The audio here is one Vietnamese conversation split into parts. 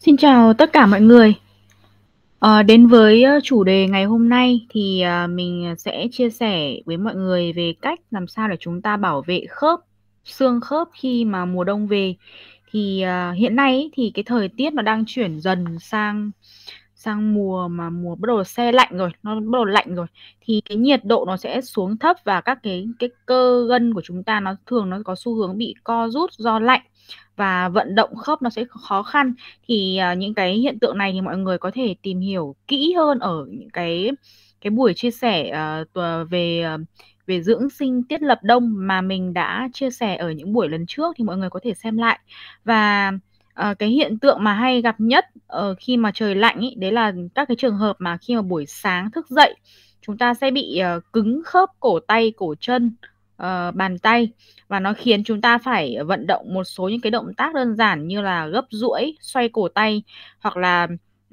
Xin chào tất cả mọi người. À, đến với ờ, chủ đề ngày hôm nay thì ờ, mình sẽ chia sẻ với mọi người về cách làm sao để chúng ta bảo vệ khớp, xương khớp khi mà mùa đông về. Thì à, hiện nay thì cái thời tiết nó đang chuyển dần sang sang mùa mà mùa bắt đầu xe lạnh rồi, nó bắt đầu lạnh rồi thì cái nhiệt độ nó sẽ xuống thấp và các cái cái cơ gân của chúng ta nó thường nó có xu hướng bị co rút do lạnh và vận động khớp nó sẽ khó khăn thì uh, những cái hiện tượng này thì mọi người có thể tìm hiểu kỹ hơn ở những cái cái buổi chia sẻ uh, về uh, về dưỡng sinh tiết lập đông mà mình đã chia sẻ ở những buổi lần trước thì mọi người có thể xem lại và uh, cái hiện tượng mà hay gặp nhất uh, khi mà trời lạnh ý, đấy là các cái trường hợp mà khi mà buổi sáng thức dậy chúng ta sẽ bị uh, cứng khớp cổ tay cổ chân uh, bàn tay và nó khiến chúng ta phải vận động một số những cái động tác đơn giản như là gấp duỗi, xoay cổ tay hoặc là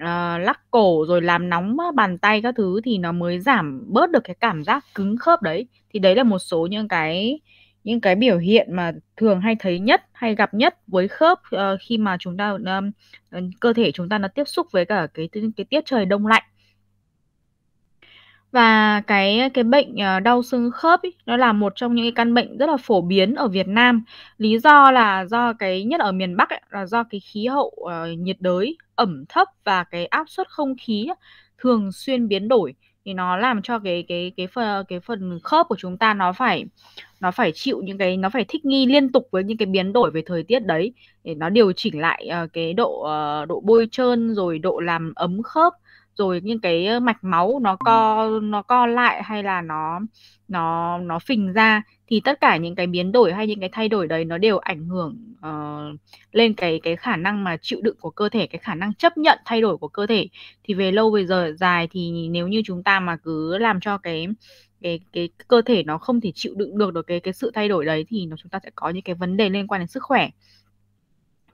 uh, lắc cổ rồi làm nóng bàn tay các thứ thì nó mới giảm bớt được cái cảm giác cứng khớp đấy. Thì đấy là một số những cái những cái biểu hiện mà thường hay thấy nhất hay gặp nhất với khớp uh, khi mà chúng ta um, cơ thể chúng ta nó tiếp xúc với cả cái cái tiết trời đông lạnh và cái cái bệnh ờ, đau xương khớp ấy, nó là một trong những cái căn bệnh rất là phổ biến ở Việt Nam. Lý do là do cái nhất ở miền Bắc ấy, là do cái khí hậu uh, nhiệt đới ẩm thấp và cái áp suất không khí ấy, thường xuyên biến đổi thì nó làm cho cái cái cái phần cái phần khớp của chúng ta nó phải nó phải chịu những cái nó phải thích nghi liên tục với những cái biến đổi về thời tiết đấy để nó điều chỉnh lại uh, cái độ uh, độ bôi trơn rồi độ làm ấm khớp rồi những cái mạch máu nó ừ. co nó co lại hay là nó nó nó phình ra thì tất cả những cái biến đổi hay những cái thay đổi đấy nó đều ảnh hưởng uh, lên cái cái khả năng mà chịu đựng của cơ thể cái khả năng chấp nhận thay đổi của cơ thể thì về lâu về giờ dài thì nếu như chúng ta mà cứ làm cho cái cái cái cơ thể nó không thể chịu đựng được được cái cái sự thay đổi đấy thì nó chúng ta sẽ có những cái vấn đề liên quan đến sức khỏe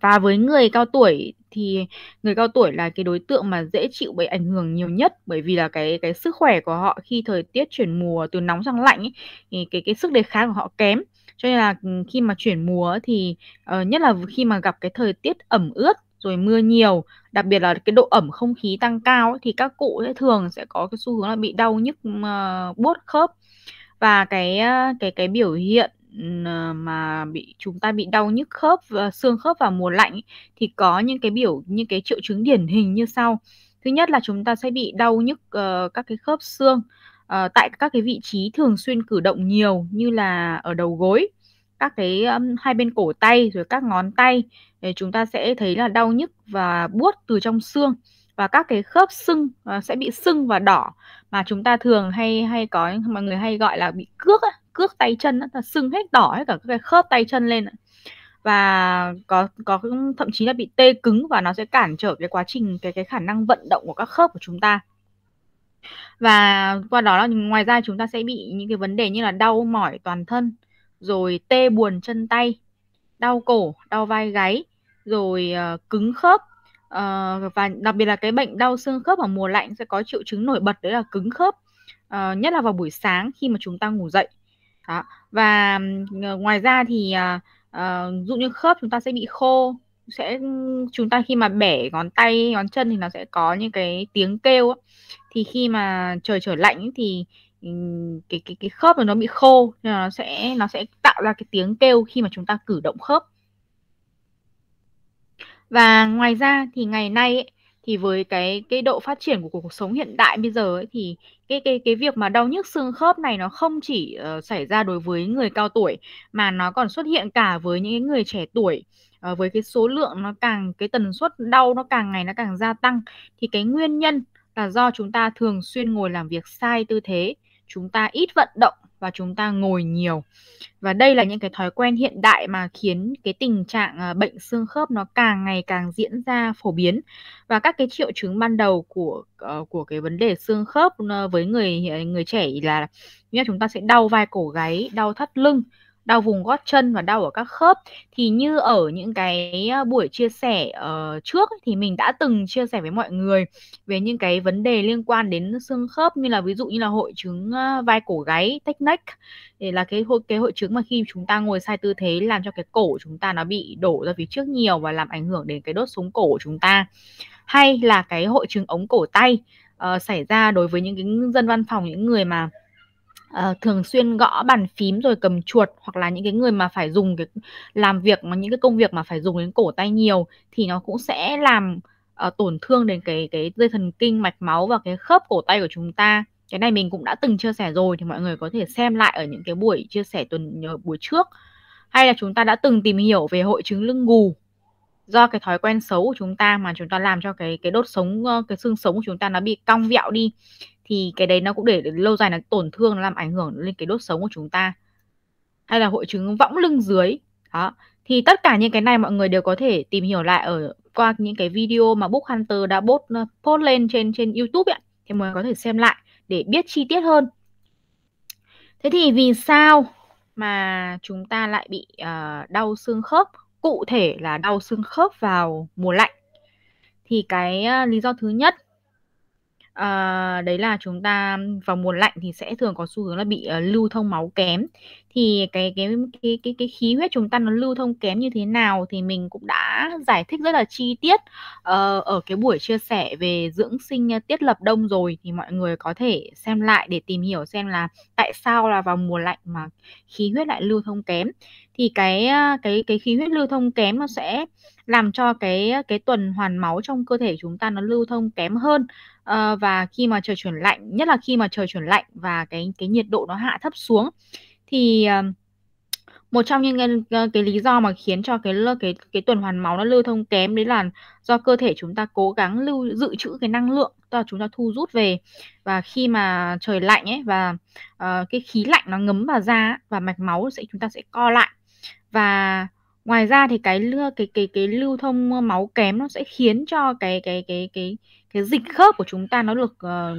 và với người cao tuổi thì người cao tuổi là cái đối tượng mà dễ chịu bị ảnh hưởng nhiều nhất bởi vì là cái cái sức khỏe của họ khi thời tiết chuyển mùa từ nóng sang lạnh ấy, thì cái cái sức đề kháng của họ kém cho nên là ừ, khi mà chuyển mùa thì uh, nhất là khi mà gặp cái thời tiết ẩm ướt rồi mưa nhiều đặc biệt là cái độ ẩm không khí tăng cao ấy, thì các cụ sẽ thường sẽ có cái xu hướng là bị đau nhức uh, buốt khớp và cái ờ, cái cái biểu hiện mà bị chúng ta bị đau nhức khớp ờ, xương khớp vào mùa lạnh thì có những cái biểu những cái triệu chứng điển hình như sau thứ nhất là chúng ta sẽ bị đau nhức uh, các cái khớp xương uh, tại các cái vị trí thường xuyên cử động nhiều như là ở đầu gối các cái um, hai bên cổ tay rồi các ngón tay thì chúng ta sẽ thấy là đau nhức và buốt từ trong xương và các cái khớp sưng uh, sẽ bị sưng và đỏ mà chúng ta thường hay hay có mọi người hay gọi là bị cước cước tay chân nó sưng hết đỏ hết cả cái khớp tay chân lên và có có thậm chí là bị tê cứng và nó sẽ cản trở cái quá trình cái cái khả năng vận động của các khớp của chúng ta và qua đó là ngoài ra chúng ta sẽ bị những cái vấn đề như là đau mỏi toàn thân rồi tê buồn chân tay đau cổ đau vai gáy rồi uh, cứng khớp uh, và đặc biệt là cái bệnh đau xương khớp vào mùa lạnh sẽ có triệu chứng nổi bật đấy là cứng khớp uh, nhất là vào buổi sáng khi mà chúng ta ngủ dậy đó và ờ, ngoài ra thì uh, dụ như khớp chúng ta sẽ bị khô sẽ chúng ta khi mà bẻ ngón tay ngón chân thì nó sẽ có những cái tiếng kêu thì khi mà trời trở lạnh thì cái cái cái khớp nó bị khô nên nó sẽ nó sẽ tạo ra cái tiếng kêu khi mà chúng ta cử động khớp và ngoài ra thì ngày nay ấy, thì với cái cái độ phát triển của cuộc sống hiện đại bây giờ ấy, thì cái cái cái việc mà đau nhức xương khớp này nó không chỉ uh, xảy ra đối với người cao tuổi mà nó còn xuất hiện cả với những người trẻ tuổi uh, với cái số lượng nó càng cái tần suất đau nó càng ngày nó càng gia tăng thì cái nguyên nhân là do chúng ta thường xuyên ngồi làm việc sai tư thế chúng ta ít vận động và chúng ta ngồi nhiều và đây là những cái thói quen hiện đại mà khiến cái tình trạng à, bệnh xương khớp nó càng ngày càng diễn ra phổ biến và các cái triệu chứng ban đầu của ờ, của cái vấn đề xương khớp ờ, với người người trẻ là như là chúng ta sẽ đau vai cổ gáy đau thắt lưng đau vùng gót chân và đau ở các khớp thì như ở những cái à, buổi chia sẻ uh, trước thì mình đã từng chia sẻ với mọi người về những cái vấn đề liên quan đến xương khớp như là ví dụ như là hội chứng à, vai cổ gáy tech neck để là cái hội cái hội chứng mà khi chúng ta ngồi sai tư thế làm cho cái cổ chúng ta nó bị đổ ra phía trước nhiều và làm ảnh hưởng đến cái đốt sống cổ của chúng ta hay là cái hội chứng ống cổ tay uh, xảy ra đối với những cái dân văn phòng những người mà Ờ, thường xuyên gõ bàn phím rồi cầm chuột hoặc là những cái người mà phải dùng cái làm việc mà những cái công việc mà phải dùng đến cổ tay nhiều thì nó cũng sẽ làm uh, tổn thương đến cái cái dây thần kinh mạch máu và cái khớp cổ tay của chúng ta cái này mình cũng đã từng chia sẻ rồi thì mọi người có thể xem lại ở những cái buổi chia sẻ tuần buổi trước hay là chúng ta đã từng tìm hiểu về hội chứng lưng gù do cái thói quen xấu của chúng ta mà chúng ta làm cho cái cái đốt sống cái xương sống của chúng ta nó bị cong vẹo đi thì cái đấy nó cũng để lâu dài nó tổn thương nó làm ảnh hưởng lên cái đốt sống của chúng ta hay là hội chứng võng lưng dưới đó thì tất cả những cái này mọi người đều có thể tìm hiểu lại ở qua những cái video mà Book Hunter đã post, ờ, post lên trên trên YouTube ấy, thì mọi người có thể xem lại để biết chi tiết hơn. Thế thì vì sao mà chúng ta lại bị uh, đau xương khớp, cụ thể là đau xương khớp vào mùa lạnh? Thì cái uh, lý do thứ nhất à, đấy là chúng ta vào mùa lạnh thì sẽ thường có xu hướng là bị uh, lưu thông máu kém thì cái cái cái cái cái khí huyết chúng ta nó lưu thông kém như thế nào thì mình cũng đã giải thích rất là chi tiết uh, ở cái buổi chia sẻ về dưỡng sinh tiết lập đông rồi thì mọi người có thể xem lại để tìm hiểu xem là tại sao là vào mùa lạnh mà khí huyết lại lưu thông kém thì cái cái cái khí huyết lưu thông kém nó sẽ làm cho cái cái tuần hoàn máu trong cơ thể chúng ta nó lưu thông kém hơn à, và khi mà trời chuyển lạnh nhất là khi mà trời chuyển lạnh và cái cái nhiệt độ nó hạ thấp xuống thì à, một trong những cái, ờ, cái lý do mà khiến cho cái cái cái tuần hoàn máu nó lưu thông kém đấy là do cơ thể chúng ta cố gắng lưu dự trữ cái năng lượng tức là chúng ta thu rút về và khi mà trời lạnh ấy và uh, cái khí lạnh nó ngấm vào da và mạch máu sẽ chúng ta sẽ co lại và ngoài ra thì cái cái cái cái lưu thông máu kém nó sẽ khiến cho cái cái cái cái, cái cái dịch khớp của chúng ta nó được uh,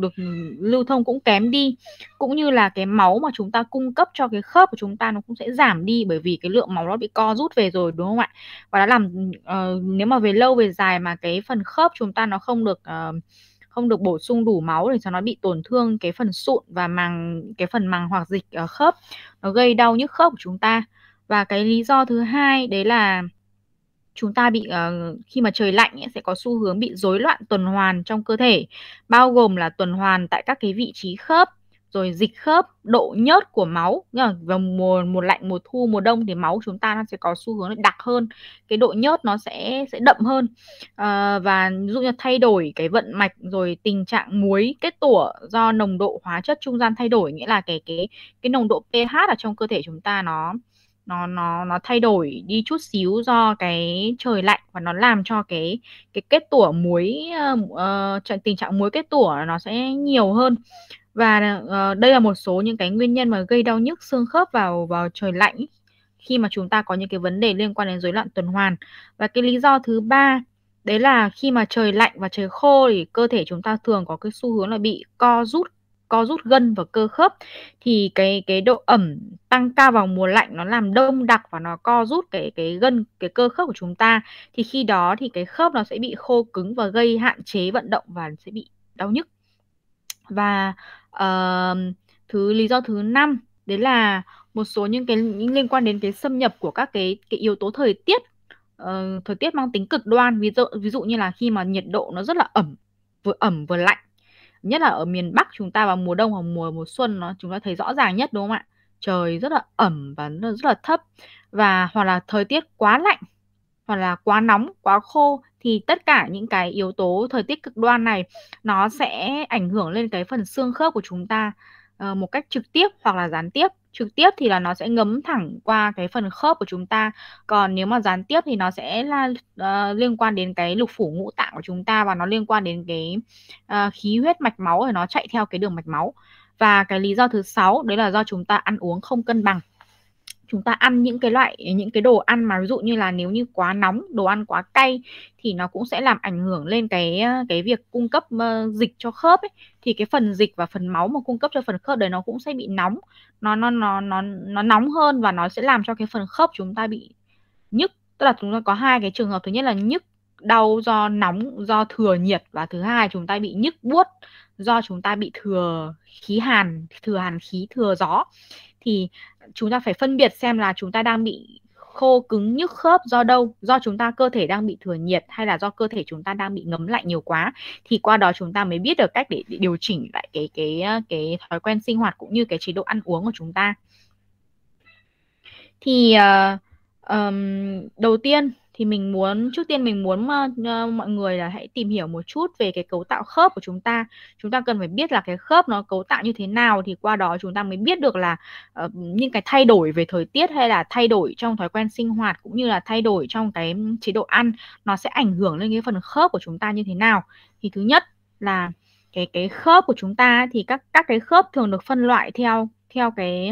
được lưu thông cũng kém đi cũng như là cái máu mà chúng ta cung cấp cho cái khớp của chúng ta nó cũng sẽ giảm đi bởi vì cái lượng máu nó bị co rút về rồi đúng không ạ và đã làm uh, nếu mà về lâu về dài mà cái phần khớp chúng ta nó không được uh, không được bổ sung đủ máu thì cho nó bị tổn thương cái phần sụn và màng cái phần màng hoặc dịch uh, khớp nó gây đau nhức khớp của chúng ta và cái lý do thứ hai đấy là chúng ta bị uh, khi mà trời lạnh ấy, sẽ có xu hướng bị rối loạn tuần hoàn trong cơ thể bao gồm là tuần hoàn tại các cái vị trí khớp rồi dịch khớp độ nhớt của máu nhá vào mùa mùa lạnh mùa thu mùa đông thì máu chúng ta nó sẽ có xu hướng đặc hơn cái độ nhớt nó sẽ sẽ đậm hơn à, và ví dụ như thay đổi cái vận mạch rồi tình trạng muối kết tủa do nồng độ hóa chất trung gian thay đổi nghĩa là cái cái cái nồng độ pH ở trong cơ thể chúng ta nó nó nó nó thay đổi đi chút xíu do cái trời lạnh và nó làm cho cái cái kết tủa muối uh, tình trạng muối kết tủa nó sẽ nhiều hơn và uh, đây là một số những cái nguyên nhân mà gây đau nhức xương khớp vào vào trời lạnh khi mà chúng ta có những cái vấn đề liên quan đến rối loạn tuần hoàn và cái lý do thứ ba đấy là khi mà trời lạnh và trời khô thì cơ thể chúng ta thường có cái xu hướng là bị co rút co rút gân và cơ khớp thì cái cái độ ẩm tăng cao vào mùa lạnh nó làm đông đặc và nó co rút cái cái gân cái cơ khớp của chúng ta thì khi đó thì cái khớp nó sẽ bị khô cứng và gây hạn chế vận động và sẽ bị đau nhức và uh, thứ lý do thứ năm đấy là một số những cái những liên quan đến cái xâm nhập của các cái cái yếu tố thời tiết uh, thời tiết mang tính cực đoan ví dụ ví dụ như là khi mà nhiệt độ nó rất là ẩm vừa ẩm vừa lạnh nhất là ở miền Bắc chúng ta vào mùa đông hoặc mùa mùa xuân nó chúng ta thấy rõ ràng nhất đúng không ạ trời rất là ẩm và rất là thấp và hoặc là thời tiết quá lạnh hoặc là quá nóng quá khô thì tất cả những cái yếu tố thời tiết cực đoan này nó sẽ ảnh hưởng lên cái phần xương khớp của chúng ta Ờ, một cách trực tiếp hoặc là gián tiếp trực tiếp thì là nó sẽ ngấm thẳng qua cái phần khớp của chúng ta còn nếu mà gián tiếp thì nó sẽ là uh, liên quan đến cái lục phủ ngũ tạng của chúng ta và nó liên quan đến cái uh, khí huyết mạch máu rồi nó chạy theo cái đường mạch máu và cái lý do thứ sáu đấy là do chúng ta ăn uống không cân bằng chúng ta ăn những cái loại những cái đồ ăn mà ví dụ như là nếu như quá nóng đồ ăn quá cay thì nó cũng sẽ làm ảnh hưởng lên cái ờ, cái việc cung cấp ờ, dịch cho khớp ấy thì cái phần dịch và phần máu mà cung cấp cho phần khớp đấy nó cũng sẽ bị nóng nó nó nó nó nó nóng hơn và nó sẽ làm cho cái phần khớp chúng ta bị nhức tức là chúng ta có hai cái trường hợp thứ nhất là nhức đau do nóng do thừa nhiệt và thứ hai chúng ta bị nhức buốt do chúng ta bị thừa khí hàn thừa hàn khí thừa gió thì chúng ta phải phân biệt xem là chúng ta đang bị khô cứng nhức khớp do đâu do chúng ta cơ thể đang bị thừa nhiệt hay là do cơ thể chúng ta đang bị ngấm lạnh nhiều quá thì qua đó chúng ta mới biết được cách để, để điều chỉnh lại cái cái cái thói quen sinh hoạt cũng như cái chế độ ăn uống của chúng ta thì uh, um, đầu tiên thì mình muốn trước tiên mình muốn uh, mọi người là hãy tìm hiểu một chút về cái cấu tạo khớp của chúng ta chúng ta cần phải biết là cái khớp nó cấu tạo như thế nào thì qua đó chúng ta mới biết được là uh, những cái thay đổi về thời tiết hay là thay đổi trong thói quen sinh hoạt cũng như là thay đổi trong cái chế độ ăn nó sẽ ảnh hưởng lên cái phần khớp của chúng ta như thế nào thì thứ nhất là cái cái khớp của chúng ta thì các các cái khớp thường được phân loại theo theo cái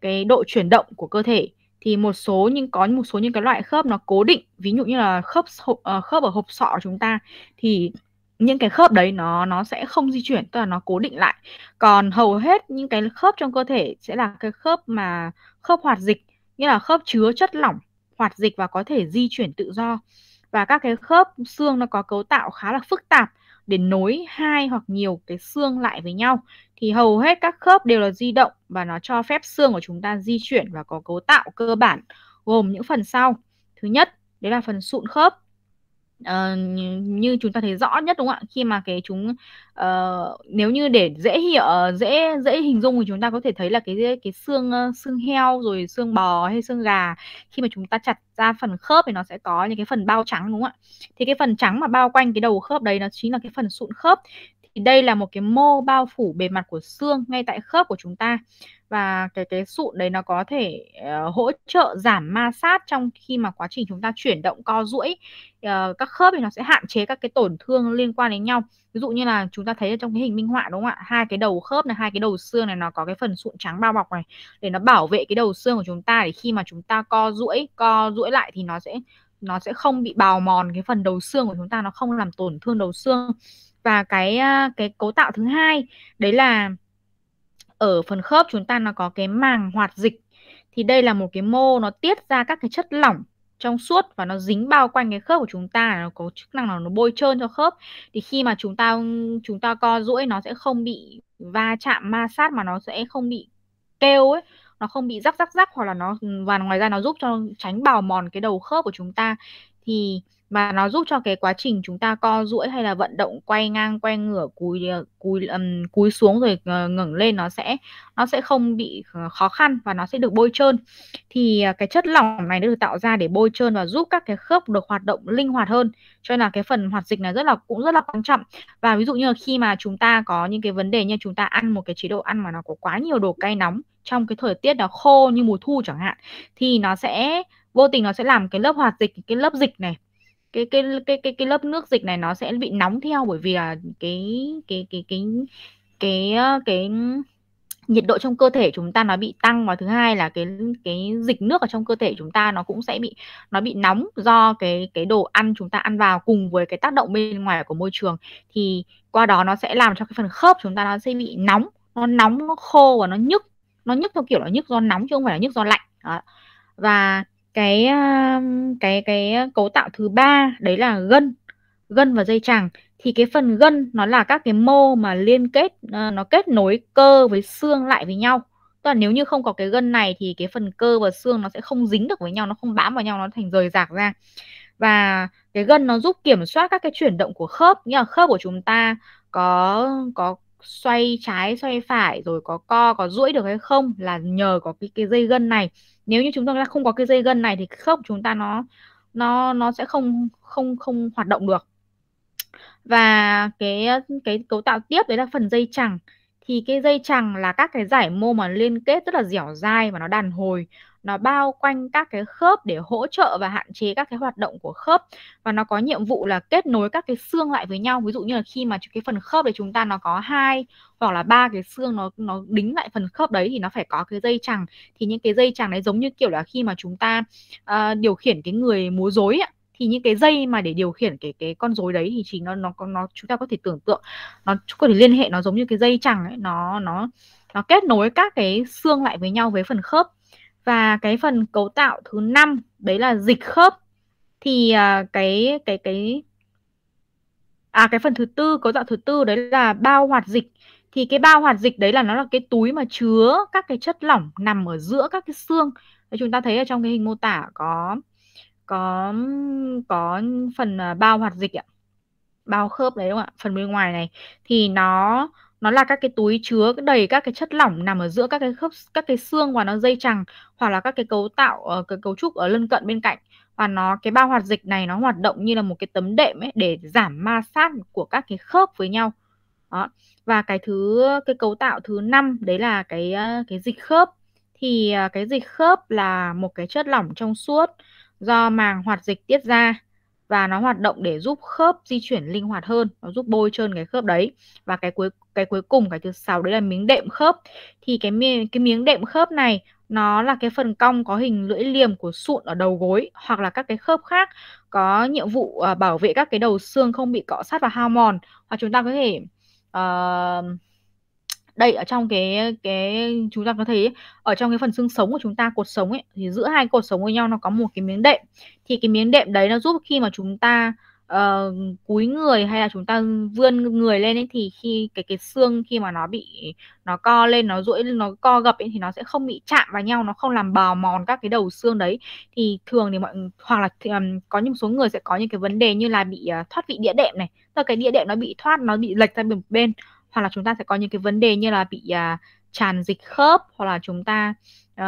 cái độ chuyển động của cơ thể thì một số nhưng có một số những cái loại khớp nó cố định ví dụ như là khớp ờ, khớp ở hộp sọ của chúng ta thì những cái khớp đấy nó nó sẽ không di chuyển tức là nó cố định lại còn hầu hết những cái khớp trong cơ thể sẽ là cái khớp mà khớp hoạt dịch như là khớp chứa chất lỏng hoạt dịch và có thể di chuyển tự do và các cái khớp xương nó có cấu tạo khá là phức tạp để nối hai hoặc nhiều cái xương lại với nhau thì hầu hết các khớp đều là di động và nó cho phép xương của chúng ta di chuyển và có cấu tạo cơ bản gồm những phần sau. Thứ nhất, đấy là phần sụn khớp uh, ờ, như, như chúng ta thấy rõ nhất đúng không ạ khi mà cái chúng uh, nếu như để dễ hiểu ờ, dễ dễ hình dung thì chúng ta có thể thấy là cái cái xương xương heo rồi xương bò hay xương gà khi mà chúng ta chặt ra phần khớp thì nó sẽ có những cái phần bao trắng đúng không ạ thì cái phần trắng mà bao quanh cái đầu khớp đấy nó chính là cái phần sụn khớp thì đây là một cái mô bao phủ bề mặt của xương ngay tại khớp của chúng ta và cái cái sụn đấy nó có thể uh, hỗ trợ giảm ma sát trong khi mà quá trình chúng ta chuyển động co duỗi uh, các khớp thì nó sẽ hạn chế các cái tổn thương liên quan đến nhau ví dụ như là chúng ta thấy ở trong cái hình minh họa đúng không ạ hai cái đầu khớp này hai cái đầu xương này nó có cái phần sụn trắng bao bọc này để nó bảo vệ cái đầu xương của chúng ta để khi mà chúng ta co duỗi co duỗi lại thì nó sẽ nó sẽ không bị bào mòn cái phần đầu xương của chúng ta nó không làm tổn thương đầu xương và cái à, cái cấu tạo thứ hai đấy là ở phần khớp chúng ta nó có cái màng hoạt dịch thì đây là một cái mô nó tiết ra các cái chất lỏng trong suốt và nó dính bao quanh cái khớp của chúng ta nó có chức năng là nó bôi trơn cho khớp thì khi mà chúng ta chúng ta co duỗi nó sẽ không bị va chạm ma sát mà nó sẽ không bị kêu ấy nó không bị rắc rắc rắc hoặc là nó và ngoài ra nó giúp cho tránh bào mòn cái đầu khớp của chúng ta thì mà nó giúp cho cái quá trình chúng ta co duỗi hay là vận động quay ngang quay ngửa cúi ờ, cúi um, cúi xuống rồi ờ, ngẩng lên nó sẽ nó sẽ không bị ờ, khó khăn và nó sẽ được bôi trơn thì cái chất lỏng này được tạo ra để bôi trơn và giúp các cái khớp được hoạt động linh hoạt hơn cho nên là cái phần hoạt dịch này rất là cũng rất là quan trọng và ví dụ như là khi mà chúng ta có những cái vấn đề như chúng ta ăn một cái chế độ ăn mà nó có quá nhiều đồ cay nóng trong cái thời tiết nó khô như mùa thu chẳng hạn thì nó sẽ vô tình nó sẽ làm cái lớp hoạt dịch cái lớp dịch này cái cái cái cái cái lớp nước dịch này nó sẽ bị nóng theo bởi vì là cái cái cái cái cái cái nhiệt độ trong cơ thể chúng ta nó bị tăng và thứ hai là cái cái dịch nước ở trong cơ thể chúng ta nó cũng sẽ bị nó bị nóng do cái cái đồ ăn chúng ta ăn vào cùng với cái tác động bên ngoài của môi trường thì qua đó nó sẽ làm cho cái phần khớp chúng ta nó sẽ bị nóng nó nóng nó khô và nó nhức nó nhức theo kiểu là nhức do nóng chứ không phải là nhức do lạnh đó. và cái cái cái cấu tạo thứ ba đấy là gân gân và dây chẳng thì cái phần gân nó là các cái mô mà liên kết ờ, nó kết nối cơ với xương lại với nhau tức là nếu như không có cái gân này thì cái phần cơ và xương nó sẽ không dính được với nhau nó không bám vào nhau nó thành rời rạc ra và cái gân nó giúp kiểm soát các cái chuyển động của khớp nghĩa là khớp của chúng ta có có xoay trái xoay phải rồi có co có duỗi được hay không là nhờ có cái cái dây gân này nếu như chúng ta không có cái dây gân này thì khớp chúng ta nó nó nó sẽ không không không hoạt động được và cái cái cấu tạo tiếp đấy là phần dây chẳng thì cái dây chẳng là các cái giải mô mà liên kết rất là dẻo dai và nó đàn hồi nó bao quanh các cái khớp để hỗ trợ và hạn chế các cái hoạt động của khớp và nó có nhiệm vụ là kết nối các cái xương lại với nhau ví dụ như là khi mà cái phần khớp để chúng ta nó có hai hoặc là ba cái xương nó nó đính lại phần khớp đấy thì nó phải có cái dây chẳng thì những cái dây chẳng đấy giống như kiểu là khi mà chúng ta uh, điều khiển cái người múa rối ạ thì những cái dây mà để điều khiển cái cái con rối đấy thì chỉ nó nó nó chúng ta có thể tưởng tượng nó có thể liên hệ nó giống như cái dây chẳng ấy nó nó nó kết nối các cái xương lại với nhau với phần khớp và cái phần cấu tạo thứ năm đấy là dịch khớp thì à, cái cái cái à cái phần thứ tư cấu tạo thứ tư đấy là bao hoạt dịch thì cái bao hoạt dịch đấy là nó là cái túi mà chứa các cái chất lỏng nằm ở giữa các cái xương đấy, chúng ta thấy ở trong cái hình mô tả có có có phần à, bao hoạt dịch ạ bao khớp đấy đúng không ạ phần bên ngoài này thì nó nó là các cái túi chứa đầy các cái chất lỏng nằm ở giữa các cái khớp các cái xương và nó dây chằng hoặc là các cái cấu tạo ờ, cái cấu trúc ở lân cận bên cạnh và nó cái bao hoạt dịch này nó hoạt động như là một cái tấm đệm ấy để giảm ma sát của các cái khớp với nhau đó. và cái thứ cái cấu tạo thứ năm đấy là cái ờ, cái dịch khớp thì ờ, cái dịch khớp là một cái chất lỏng trong suốt do màng hoạt dịch tiết ra và nó hoạt động để giúp khớp di chuyển linh hoạt hơn nó giúp bôi trơn cái khớp đấy và cái cuối cái cuối cùng cái thứ sáu đấy là miếng đệm khớp thì cái miếng cái miếng đệm khớp này nó là cái phần cong có hình lưỡi liềm của sụn ở đầu gối hoặc là các cái khớp khác có nhiệm vụ uh, bảo vệ các cái đầu xương không bị cọ sát và hao mòn hoặc chúng ta có thể uh, đây ở trong cái cái chúng ta có thấy ở trong cái phần xương sống của chúng ta cột sống ấy thì giữa hai cột sống với nhau nó có một cái miếng đệm thì cái miếng đệm đấy nó giúp khi mà chúng ta uh, cúi người hay là chúng ta vươn người lên ấy, thì khi cái cái xương khi mà nó bị nó co lên nó duỗi nó co gập ấy, thì nó sẽ không bị chạm vào nhau nó không làm bào mòn các cái đầu xương đấy thì thường thì mọi hoặc là um, có những số người sẽ có những cái vấn đề như là bị uh, thoát vị đĩa đệm này tức là cái đĩa đệm nó bị thoát nó bị lệch ra một bên hoặc là chúng ta sẽ có những cái vấn đề như là bị uh, tràn dịch khớp hoặc là chúng ta uh,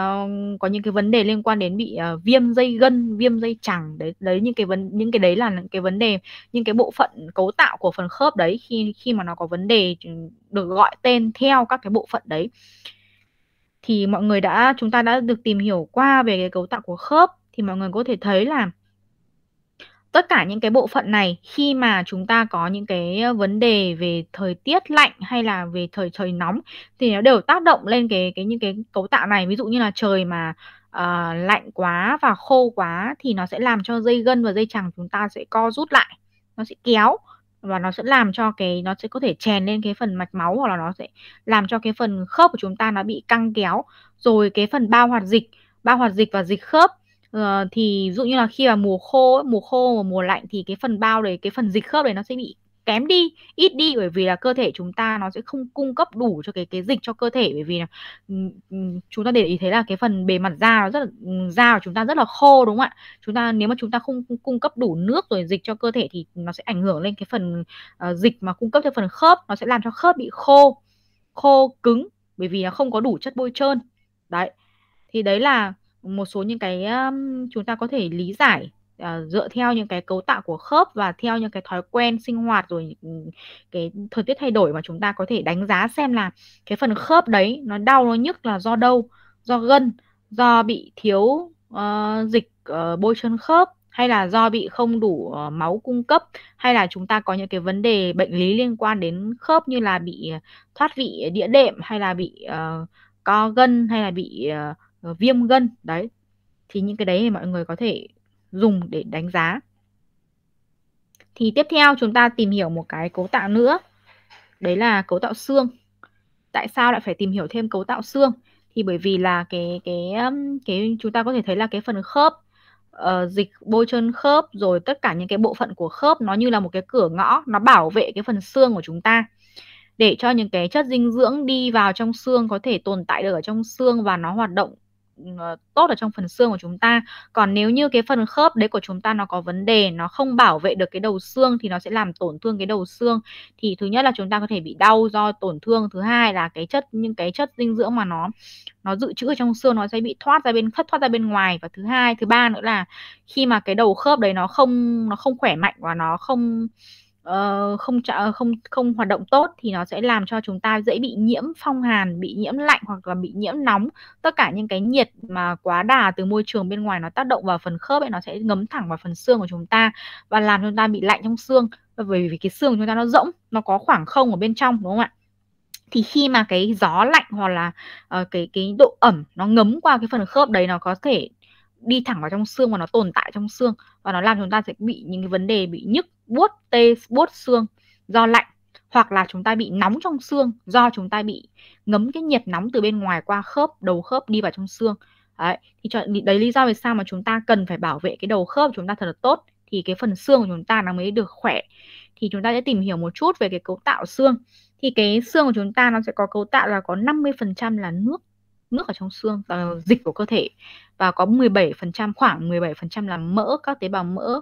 có những cái vấn đề liên quan đến bị uh, viêm dây gân viêm dây chẳng đấy đấy những cái vấn những cái đấy là những cái vấn đề những cái bộ phận cấu tạo của phần khớp đấy khi khi mà nó có vấn đề ừ, được gọi tên theo các cái bộ phận đấy thì mọi người đã chúng ta đã được tìm hiểu qua về cái cấu tạo của khớp thì mọi người có thể thấy là tất cả những cái bộ phận này khi mà chúng ta có những cái ờ, vấn đề về thời tiết lạnh hay là về thời trời nóng thì nó đều tác động lên cái cái những cái cấu tạo này ví dụ như là trời mà uh, lạnh quá và khô quá thì nó sẽ làm cho dây gân và dây chẳng chúng ta sẽ co rút lại nó sẽ kéo và nó sẽ làm cho cái nó sẽ có thể chèn lên cái phần mạch máu hoặc là nó sẽ làm cho cái phần khớp của chúng ta nó bị căng kéo rồi cái phần bao hoạt dịch bao hoạt dịch và dịch khớp Ờ, thì ví dụ như là khi mà mùa khô mùa khô và mùa lạnh thì cái phần bao đấy cái phần dịch khớp đấy nó sẽ bị kém đi ít đi bởi vì là cơ thể chúng ta nó sẽ không cung cấp đủ cho cái cái dịch cho cơ thể bởi vì là ừ, ừ, chúng ta để ý thấy là cái phần bề mặt da nó rất là ừ, da của chúng ta rất là khô đúng không ạ chúng ta nếu mà chúng ta không cung cấp đủ nước rồi dịch cho cơ thể thì nó sẽ ảnh hưởng lên cái phần uh, dịch mà cung cấp cho phần khớp nó sẽ làm cho khớp bị khô khô cứng bởi vì nó không có đủ chất bôi trơn đấy thì đấy là một số những cái um, chúng ta có thể lý giải uh, dựa theo những cái cấu tạo của khớp và theo những cái thói quen sinh hoạt rồi ừ, cái thời tiết thay đổi mà chúng ta có thể đánh giá xem là cái phần khớp đấy nó đau nó nhức là do đâu do gân do bị thiếu uh, dịch uh, bôi trơn khớp hay là do bị không đủ uh, máu cung cấp hay là chúng ta có những cái vấn đề bệnh lý liên quan đến khớp như là bị thoát vị đĩa đệm hay là bị uh, co gân hay là bị uh, Ờ, viêm gân đấy thì những cái đấy thì mọi người có thể dùng để đánh giá thì tiếp theo chúng ta tìm hiểu một cái cấu tạo nữa đấy là cấu tạo xương tại sao lại phải tìm hiểu thêm cấu tạo xương thì bởi vì là cái cái cái chúng ta có thể thấy là cái phần khớp uh, dịch bôi trơn khớp rồi tất cả những cái bộ phận của khớp nó như là một cái cửa ngõ nó bảo vệ cái phần xương của chúng ta để cho những cái chất dinh dưỡng đi vào trong xương có thể tồn tại được ở trong xương và nó hoạt động Ờ, tốt ở trong phần xương của chúng ta còn nếu như cái phần khớp đấy của chúng ta nó có vấn đề nó không bảo vệ được cái đầu xương thì nó sẽ làm tổn thương cái đầu xương thì thứ nhất là chúng ta có thể bị đau do tổn thương thứ hai là cái chất những cái chất dinh dưỡng mà nó nó dự trữ ở trong xương nó sẽ bị thoát ra bên thất thoát ra bên ngoài và thứ hai thứ ba nữa là khi mà cái đầu khớp đấy nó không nó không khỏe mạnh và nó không Ờ, không ờ, không không hoạt động tốt thì nó sẽ làm cho chúng ta dễ bị nhiễm phong hàn, bị nhiễm lạnh hoặc là bị nhiễm nóng. Tất cả những cái nhiệt mà quá đà từ môi trường bên ngoài nó tác động vào phần khớp ấy nó sẽ ngấm thẳng vào phần xương của chúng ta và làm chúng ta bị lạnh trong xương bởi vì cái xương của chúng ta nó rỗng, nó có khoảng không ở bên trong đúng không ạ? thì khi mà cái gió lạnh hoặc là uh, cái cái độ ẩm nó ngấm qua cái phần khớp đấy nó có thể đi thẳng vào trong xương và nó tồn tại trong xương và nó làm chúng ta sẽ bị những cái vấn đề bị nhức buốt tê buốt xương do lạnh hoặc là chúng ta bị nóng trong xương do chúng ta bị ngấm cái nhiệt nóng từ bên ngoài qua khớp đầu khớp đi vào trong xương đấy thì cho, đấy lý do vì sao mà chúng ta cần phải bảo vệ cái đầu khớp của chúng ta thật là tốt thì cái phần xương của chúng ta nó mới được khỏe thì chúng ta sẽ tìm hiểu một chút về cái cấu tạo xương thì cái xương của chúng ta nó sẽ có cấu tạo là có 50% là nước nước ở trong xương là dịch của cơ thể và có 17% khoảng 17% là mỡ các tế bào mỡ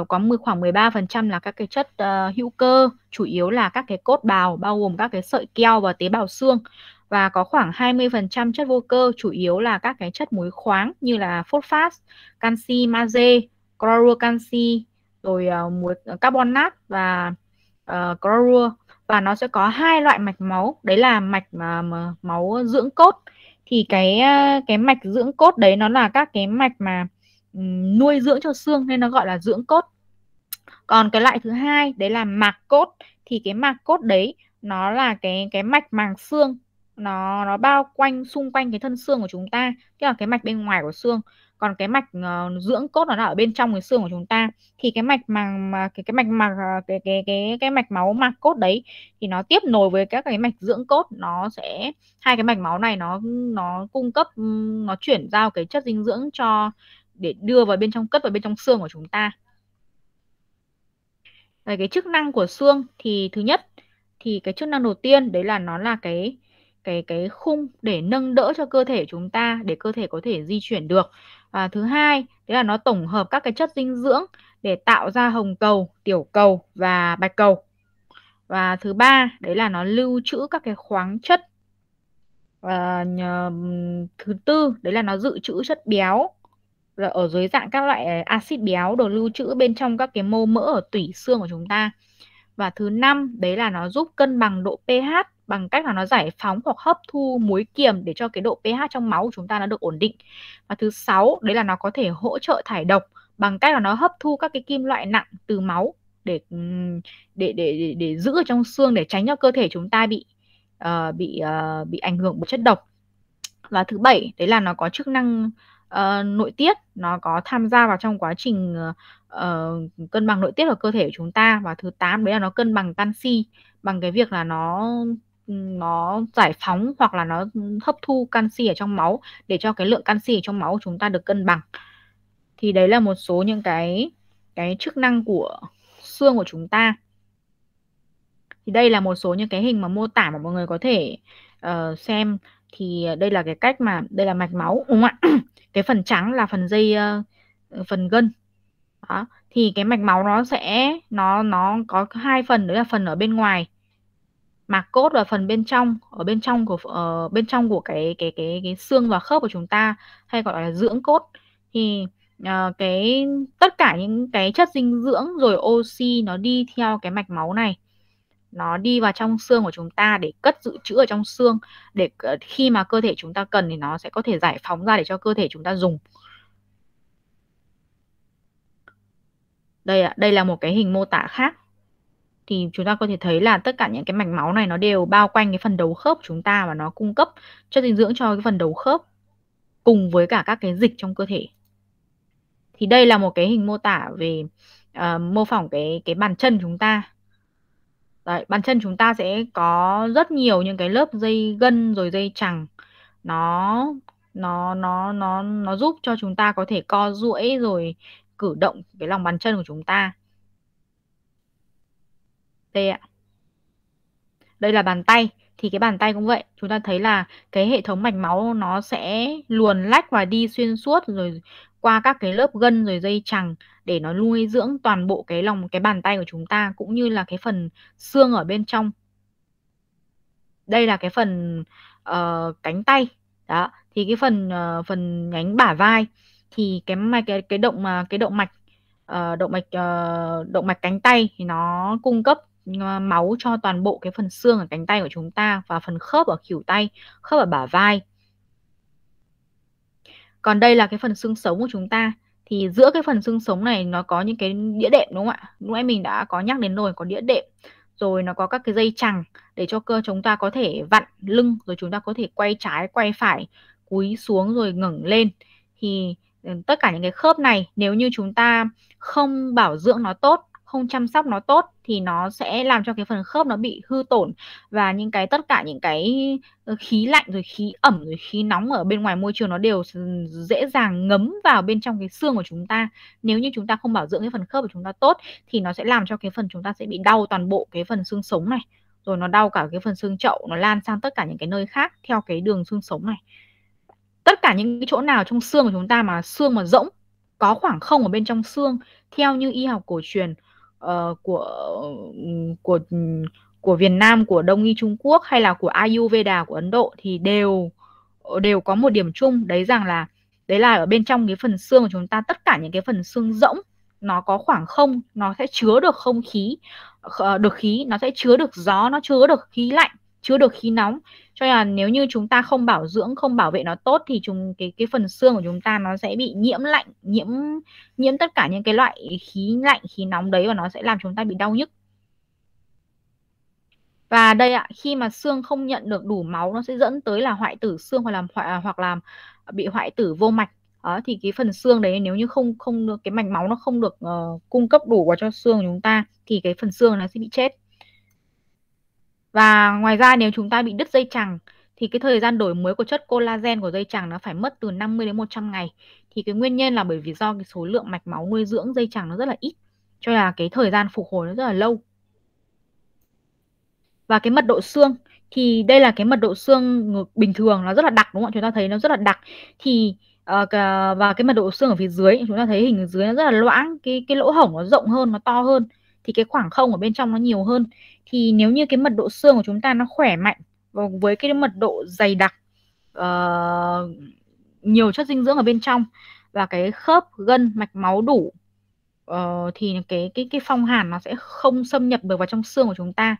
Uh, có khoảng 13% là các cái chất uh, hữu cơ, chủ yếu là các cái cốt bào bao gồm các cái sợi keo và tế bào xương và có khoảng 20% chất vô cơ, chủ yếu là các cái chất muối khoáng như là phosphat, canxi, magie, canxi, rồi uh, muối carbonat và uh, chlorua và nó sẽ có hai loại mạch máu, đấy là mạch uh, máu dưỡng cốt thì cái ờ, cái mạch dưỡng cốt đấy nó là các cái mạch mà nuôi dưỡng cho xương nên nó gọi là dưỡng cốt còn cái loại thứ hai đấy là mạc cốt thì cái mạc cốt đấy nó là cái cái mạch màng xương nó nó bao quanh xung quanh cái thân xương của chúng ta tức là cái mạch bên ngoài của xương còn cái mạch uh, dưỡng cốt nó là ở bên trong cái xương của chúng ta thì cái mạch mà, mà cái cái mạch mà ờ, cái cái cái cái mạch máu mạc cốt đấy thì nó tiếp nối với các cái mạch dưỡng cốt nó sẽ hai cái mạch máu này nó nó cung cấp ừ, nó chuyển giao cái chất dinh dưỡng cho để đưa vào bên trong cất vào bên trong xương của chúng ta về cái chức năng của xương thì thứ nhất thì cái chức năng đầu tiên đấy là nó là cái cái cái khung để nâng đỡ cho cơ thể chúng ta để cơ thể có thể di chuyển được à, thứ hai đấy là nó tổng hợp các cái chất dinh dưỡng để tạo ra hồng cầu tiểu cầu và bạch cầu và thứ ba đấy là nó lưu trữ các cái khoáng chất và nhờ, thứ tư đấy là nó dự trữ chất béo là ở dưới dạng các loại à, axit béo được lưu trữ bên trong các cái mô mỡ ở tủy xương của chúng ta và thứ năm đấy là nó giúp cân bằng độ pH bằng cách là nó giải phóng hoặc hấp thu muối kiềm để cho cái độ pH trong máu của chúng ta nó được ổn định. Và thứ sáu, đấy là nó có thể hỗ trợ thải độc bằng cách là nó hấp thu các cái kim loại nặng từ máu để để để để, để giữ ở trong xương để tránh cho cơ thể chúng ta bị uh, bị uh, bị ảnh hưởng bởi chất độc. Và thứ bảy, đấy là nó có chức năng uh, nội tiết nó có tham gia vào trong quá trình uh, cân bằng nội tiết của cơ thể của chúng ta và thứ tám đấy là nó cân bằng canxi bằng cái việc là nó nó giải phóng hoặc là nó hấp thu canxi ở trong máu để cho cái lượng canxi ở trong máu của chúng ta được cân bằng thì đấy là một số những cái cái chức năng của xương của chúng ta thì đây là một số những cái hình mà mô tả mà mọi người có thể uh, xem thì đây là cái cách mà đây là mạch máu đúng không ạ cái phần trắng là phần dây uh, phần gân đó thì cái mạch máu nó sẽ nó nó có hai phần đấy là phần ở bên ngoài mạc cốt và phần bên trong ở bên trong của uh, bên trong của cái cái cái cái xương và khớp của chúng ta hay gọi là dưỡng cốt thì uh, cái tất cả những cái chất dinh dưỡng rồi oxy nó đi theo cái mạch máu này nó đi vào trong xương của chúng ta để cất dự trữ ở trong xương để ờ, khi mà cơ thể chúng ta cần thì nó sẽ có thể giải phóng ra để cho cơ thể chúng ta dùng đây đây là một cái hình mô tả khác thì chúng ta có thể thấy là tất cả những cái mạch máu này nó đều bao quanh cái phần đầu khớp chúng ta và nó cung cấp cho dinh dưỡng cho cái phần đầu khớp cùng với cả các cái dịch trong cơ thể. Thì đây là một cái hình mô tả về uh, mô phỏng cái cái bàn chân chúng ta. Đấy, bàn chân chúng ta sẽ có rất nhiều những cái lớp dây gân rồi dây chằng nó nó nó nó nó giúp cho chúng ta có thể co duỗi rồi cử động cái lòng bàn chân của chúng ta đây ạ. Đây là bàn tay thì cái bàn tay cũng vậy chúng ta thấy là cái hệ thống mạch máu nó sẽ luồn lách và đi xuyên suốt rồi qua các cái lớp gân rồi dây chằng để nó nuôi dưỡng toàn bộ cái lòng cái bàn tay của chúng ta cũng như là cái phần xương ở bên trong đây là cái phần uh, cánh tay đó thì cái phần uh, phần nhánh bả vai thì cái mạch cái cái động mà cái động mạch uh, động mạch uh, động mạch cánh tay thì nó cung cấp máu cho toàn bộ cái phần xương ở cánh tay của chúng ta và phần khớp ở khỉu tay, khớp ở bả vai. Còn đây là cái phần xương sống của chúng ta thì giữa cái phần xương sống này nó có những cái đĩa đệm đúng không ạ? Lúc nãy mình đã có nhắc đến rồi, có đĩa đệm, rồi nó có các cái dây chằng để cho cơ chúng ta có thể vặn lưng rồi chúng ta có thể quay trái, quay phải, cúi xuống rồi ngẩng lên. Thì ừ, tất cả những cái khớp này nếu như chúng ta không bảo dưỡng nó tốt không chăm sóc nó tốt thì nó sẽ làm cho cái phần khớp nó bị hư tổn và những cái tất cả những cái ờ, khí lạnh rồi khí ẩm rồi khí nóng ở bên ngoài môi trường nó đều dễ dàng ngấm vào bên trong cái xương của chúng ta nếu như chúng ta không bảo dưỡng cái phần khớp của chúng ta tốt thì nó sẽ làm cho cái phần chúng ta sẽ bị đau toàn bộ cái phần xương sống này rồi nó đau cả cái phần xương chậu nó lan sang tất cả những cái nơi khác theo cái đường xương sống này tất cả những cái chỗ nào trong xương của chúng ta mà xương mà rỗng có khoảng không ở bên trong xương theo như y học cổ truyền uh, của của của Việt Nam, của Đông y Trung Quốc hay là của Ayurveda của Ấn Độ thì đều đều có một điểm chung đấy rằng là đấy là ở bên trong cái phần xương của chúng ta tất cả những cái phần xương rỗng nó có khoảng không nó sẽ chứa được không khí ờ, được khí nó sẽ chứa được gió nó chứa được khí lạnh chứa được khí nóng cho nên là nếu như chúng ta không bảo dưỡng không bảo vệ nó tốt thì chúng cái cái phần xương của chúng ta nó sẽ bị nhiễm lạnh nhiễm nhiễm tất cả những cái loại khí lạnh khí nóng đấy và nó sẽ làm chúng ta bị đau nhức và đây ạ khi mà xương không nhận được đủ máu nó sẽ dẫn tới là hoại tử xương hoặc làm hoặc à, làm bị hoại tử vô mạch đó, thì cái phần xương đấy nếu như không không được cái mạch máu nó không được uh, cung cấp đủ vào cho xương của chúng ta thì cái phần xương nó sẽ bị chết và ngoài ra nếu chúng ta bị đứt dây chẳng thì cái thời gian đổi mới của chất collagen của dây chẳng nó phải mất từ 50 đến 100 ngày. Thì cái nguyên nhân là bởi vì do cái số lượng mạch máu nuôi dưỡng dây chẳng nó rất là ít, cho nên là cái thời gian phục hồi nó rất là lâu. Và cái mật độ xương thì đây là cái mật độ xương ngược bình thường nó rất là đặc đúng không ạ? Chúng ta thấy nó rất là đặc thì ờ, và cái mật độ xương ở phía dưới chúng ta thấy hình dưới nó rất là loãng cái cái lỗ hổng nó rộng hơn nó to hơn thì cái khoảng không ở bên trong nó nhiều hơn thì nếu như cái mật độ xương của chúng ta nó khỏe mạnh và với cái mật độ dày đặc uh, nhiều chất dinh dưỡng ở bên trong và cái khớp gân mạch máu đủ uh, thì cái cái cái phong hàn nó sẽ không xâm nhập được vào trong xương của chúng ta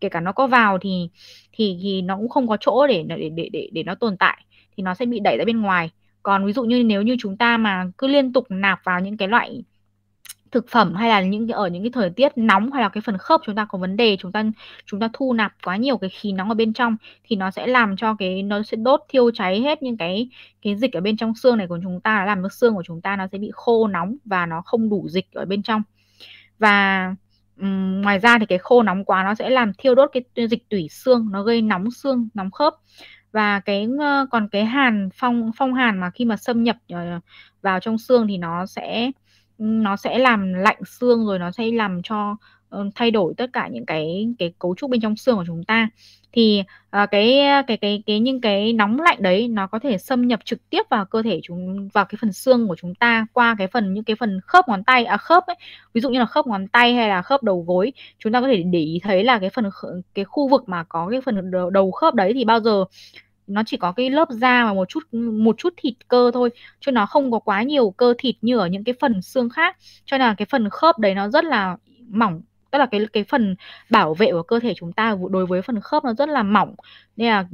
kể cả nó có vào thì thì thì nó cũng không có chỗ để để để để, để nó tồn tại thì nó sẽ bị đẩy ra bên ngoài còn ví dụ như nếu như chúng ta mà cứ liên tục nạp vào những cái loại thực phẩm hay là những ở những cái thời tiết nóng hay là cái phần khớp chúng ta có vấn đề chúng ta chúng ta thu nạp quá nhiều cái khí nóng ở bên trong thì nó sẽ làm cho cái nó sẽ đốt thiêu cháy hết những cái cái dịch ở bên trong xương này của chúng ta làm cho xương của chúng ta nó sẽ bị khô nóng và nó không đủ dịch ở bên trong và um, ngoài ra thì cái khô nóng quá nó sẽ làm thiêu đốt cái dịch tủy xương nó gây nóng xương nóng khớp và cái còn cái hàn phong phong hàn mà khi mà xâm nhập ờ, vào trong xương thì nó sẽ nó sẽ làm lạnh xương rồi nó sẽ làm cho ờ, thay đổi tất cả những cái cái cấu trúc bên trong xương của chúng ta thì uh, cái cái cái cái những cái nóng lạnh đấy nó có thể xâm nhập trực tiếp vào cơ thể chúng vào cái phần xương của chúng ta qua cái phần những cái phần khớp ngón tay à khớp ấy ví dụ như là khớp ngón tay hay là khớp đầu gối chúng ta có thể để ý thấy là cái phần cái khu vực mà có cái phần đầu khớp đấy thì bao giờ nó chỉ có cái lớp da và một chút một chút thịt cơ thôi chứ nó không có quá nhiều cơ thịt như ở những cái phần xương khác cho nên là cái phần khớp đấy nó rất là mỏng tức là cái cái phần bảo vệ của cơ thể chúng ta đối với phần khớp nó rất là mỏng nên là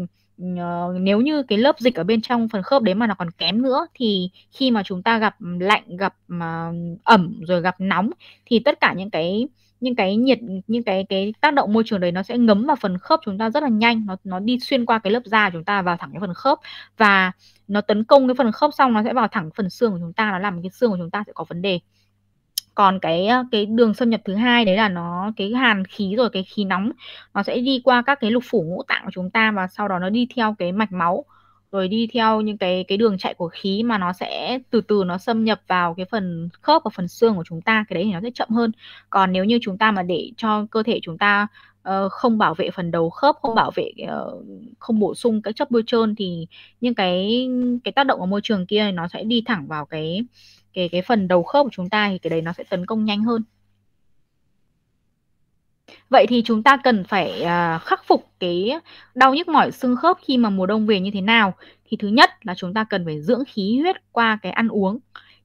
ờ, nếu như cái lớp dịch ở bên trong phần khớp đấy mà nó còn kém nữa thì khi mà chúng ta gặp lạnh gặp ờ, ẩm rồi gặp nóng thì tất cả những cái những cái nhiệt những cái cái tác động môi trường đấy nó sẽ ngấm vào phần khớp chúng ta rất là nhanh nó nó đi xuyên qua cái lớp da chúng ta vào thẳng cái phần khớp và nó tấn công cái phần khớp xong nó sẽ vào thẳng phần xương của chúng ta nó làm cái xương của chúng ta sẽ có vấn đề còn cái ờ, cái đường xâm nhập thứ hai đấy là nó cái hàn khí rồi cái khí nóng nó sẽ đi qua các cái lục phủ ngũ tạng của chúng ta và sau đó nó đi theo cái mạch máu rồi đi theo những cái cái đường chạy của khí mà nó sẽ từ từ nó xâm nhập vào cái phần khớp và phần xương của chúng ta cái đấy thì nó sẽ chậm hơn còn nếu như chúng ta mà để cho cơ thể chúng ta uh, không bảo vệ phần đầu khớp không bảo vệ uh, không bổ sung các chất bôi trơn thì những cái cái tác động của môi trường kia nó sẽ đi thẳng vào cái cái cái phần đầu khớp của chúng ta thì cái đấy nó sẽ tấn công nhanh hơn Vậy thì chúng ta cần phải à, khắc phục cái đau nhức mỏi xương khớp khi mà mùa đông về như thế nào? Thì thứ nhất là chúng ta cần phải dưỡng khí huyết qua cái ăn uống.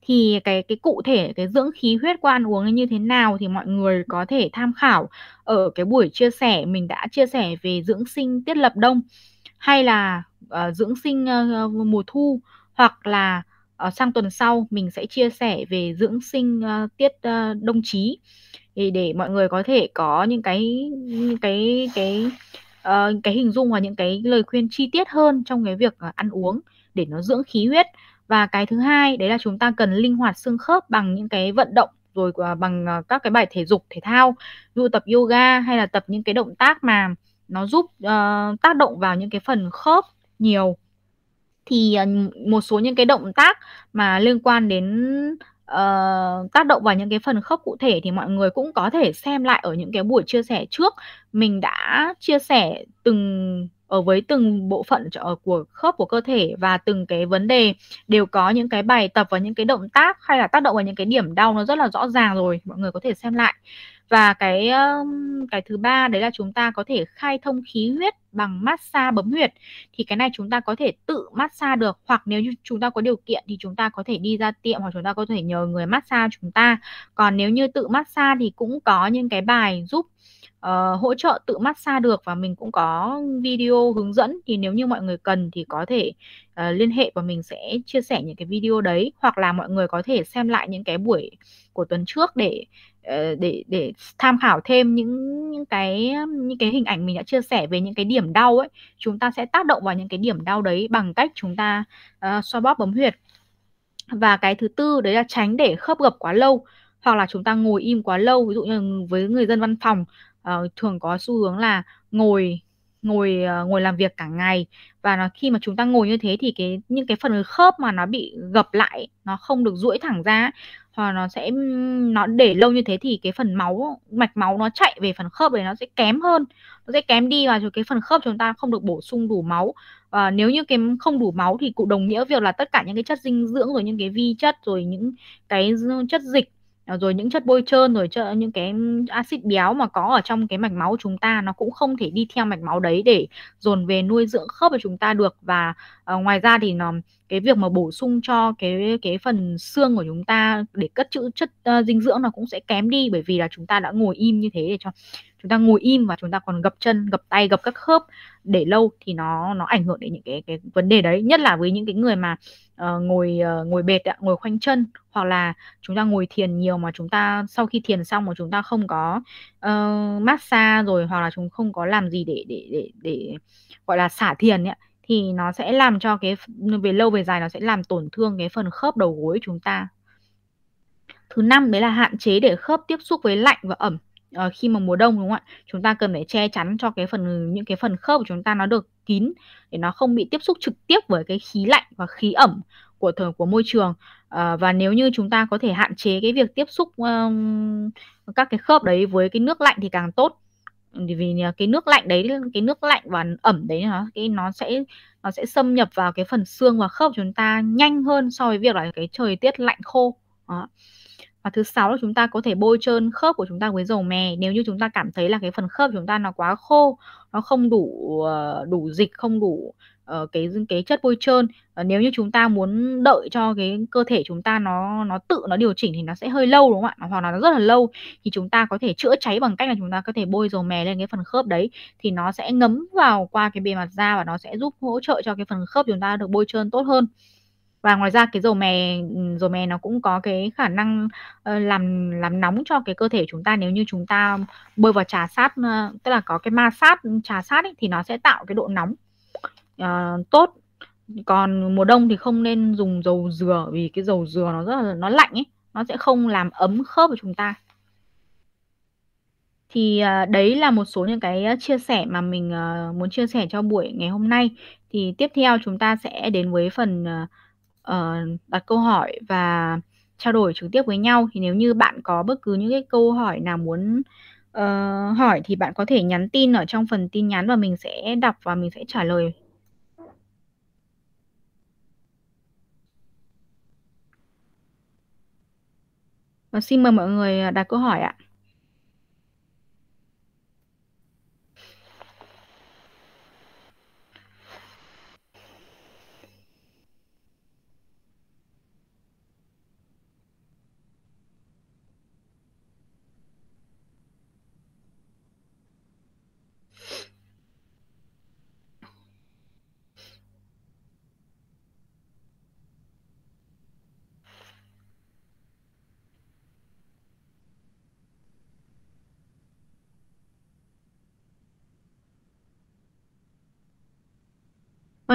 Thì cái cái cụ thể cái dưỡng khí huyết qua ăn uống như thế nào thì mọi người có thể tham khảo ở cái buổi chia sẻ mình đã chia sẻ về dưỡng sinh tiết lập đông hay là uh, dưỡng sinh uh, mùa thu hoặc là uh, sang tuần sau mình sẽ chia sẻ về dưỡng sinh uh, tiết uh, đông chí thì để mọi người có thể có những cái những cái cái uh, cái hình dung và những cái lời khuyên chi tiết hơn trong cái việc ờ, ăn uống để nó dưỡng khí huyết và cái thứ hai đấy là chúng ta cần linh hoạt xương khớp bằng những cái vận động rồi ờ, bằng các cái bài thể dục thể thao như tập yoga hay là tập những cái động tác mà nó giúp uh, tác động vào những cái phần khớp nhiều thì uh, một số những cái động tác mà liên quan đến Ờ, tác động vào những cái phần khớp cụ thể thì mọi người cũng có thể xem lại ở những cái buổi chia sẻ trước mình đã chia sẻ từng ở với từng bộ phận của khớp của cơ thể và từng cái vấn đề đều có những cái bài tập và những cái động tác hay là tác động vào những cái điểm đau nó rất là rõ ràng rồi mọi người có thể xem lại và cái cái thứ ba đấy là chúng ta có thể khai thông khí huyết bằng massage bấm huyệt thì cái này chúng ta có thể tự massage được hoặc nếu như chúng ta có điều kiện thì chúng ta có thể đi ra tiệm hoặc chúng ta có thể nhờ người massage chúng ta còn nếu như tự massage thì cũng có những cái bài giúp uh, hỗ trợ tự massage được và mình cũng có video hướng dẫn thì nếu như mọi người cần thì có thể uh, liên hệ và mình sẽ chia sẻ những cái video đấy hoặc là mọi người có thể xem lại những cái buổi của tuần trước để ờ, để để tham khảo thêm những những cái những cái hình ảnh mình đã chia sẻ về những cái điểm đau ấy chúng ta sẽ tác động vào những cái điểm đau đấy bằng cách chúng ta uh, xoa bóp bấm huyệt và cái thứ tư đấy là tránh để khớp gập quá lâu hoặc là chúng ta ngồi im quá lâu ví dụ như với người dân văn phòng uh, thường có xu hướng là ngồi ngồi uh, ngồi làm việc cả ngày và nó khi mà chúng ta ngồi như thế thì cái những cái phần khớp mà nó bị gập lại nó không được duỗi thẳng ra hoặc nó sẽ nó để lâu như thế thì cái phần máu mạch máu nó chạy về phần khớp đấy nó sẽ kém hơn nó sẽ kém đi và rồi cái phần khớp chúng ta không được bổ sung đủ máu và ờ, nếu như cái không đủ máu thì cũng đồng nghĩa việc là tất cả những cái chất dinh dưỡng rồi những cái vi chất rồi những cái chất dịch À, rồi những chất bôi trơn rồi những cái axit béo mà có ở trong cái mạch máu chúng ta nó cũng không thể đi theo mạch máu đấy để dồn về nuôi dưỡng khớp của chúng ta được và uh, ngoài ra thì nó cái việc mà bổ sung cho cái cái phần xương của chúng ta để cất trữ chất uh, dinh dưỡng nó cũng sẽ kém đi bởi vì là chúng ta đã ngồi im như thế để cho chúng ta ngồi im và chúng ta còn gập chân gập tay gập các khớp để lâu thì nó nó ảnh hưởng đến những cái cái vấn đề đấy nhất là với những cái người mà uh, ngồi uh, ngồi bệt ngồi khoanh chân hoặc là chúng ta ngồi thiền nhiều mà chúng ta sau khi thiền xong mà chúng ta không có uh, massage rồi hoặc là chúng không có làm gì để để để để gọi là xả thiền ấy, thì nó sẽ làm cho cái về lâu về dài nó sẽ làm tổn thương cái phần khớp đầu gối của chúng ta thứ năm đấy là hạn chế để khớp tiếp xúc với lạnh và ẩm à, khi mà mùa đông đúng không ạ chúng ta cần phải che chắn cho cái phần những cái phần khớp của chúng ta nó được kín để nó không bị tiếp xúc trực tiếp với cái khí lạnh và khí ẩm của thời của môi trường à, và nếu như chúng ta có thể hạn chế cái việc tiếp xúc um, các cái khớp đấy với cái nước lạnh thì càng tốt Ừ, vì cái nước lạnh đấy cái nước lạnh và ẩm đấy nó cái nó sẽ nó sẽ xâm nhập vào cái phần xương và khớp chúng ta nhanh hơn so với việc là cái thời tiết lạnh khô đó. và thứ sáu là chúng ta có thể bôi trơn khớp của chúng ta với dầu mè nếu như chúng ta cảm thấy là cái phần khớp chúng ta nó quá khô nó không đủ ờ, đủ dịch không đủ Ờ, cái cái chất bôi trơn ờ, nếu như chúng ta muốn đợi cho cái cơ thể chúng ta nó nó tự nó điều chỉnh thì nó sẽ hơi lâu đúng không ạ hoặc là nó rất là lâu thì chúng ta có thể chữa cháy bằng cách là chúng ta có thể bôi dầu mè lên cái phần khớp đấy thì nó sẽ ngấm vào qua cái bề mặt da và nó sẽ giúp hỗ trợ cho cái phần khớp chúng ta được bôi trơn tốt hơn và ngoài ra cái dầu mè ừ, dầu mè nó cũng có cái khả năng ờ, làm làm nóng cho cái cơ thể chúng ta nếu như chúng ta bôi vào trà sát tức là có cái ma sát ừ, trà sát ấy, thì nó sẽ tạo cái độ nóng à, tốt còn mùa đông thì không nên dùng dầu dừa vì cái dầu dừa nó rất là nó lạnh ấy nó sẽ không làm ấm khớp của chúng ta thì à, đấy là một số những cái à, chia sẻ mà mình à, muốn chia sẻ cho buổi ngày hôm nay thì tiếp theo chúng ta sẽ đến với phần uh, đặt câu hỏi và trao đổi trực tiếp với nhau thì nếu như bạn có bất cứ những cái câu hỏi nào muốn uh, hỏi thì bạn có thể nhắn tin ở trong phần tin nhắn và mình sẽ đọc và mình sẽ trả lời Ờ, xin mời mọi người ờ, đặt câu hỏi ạ.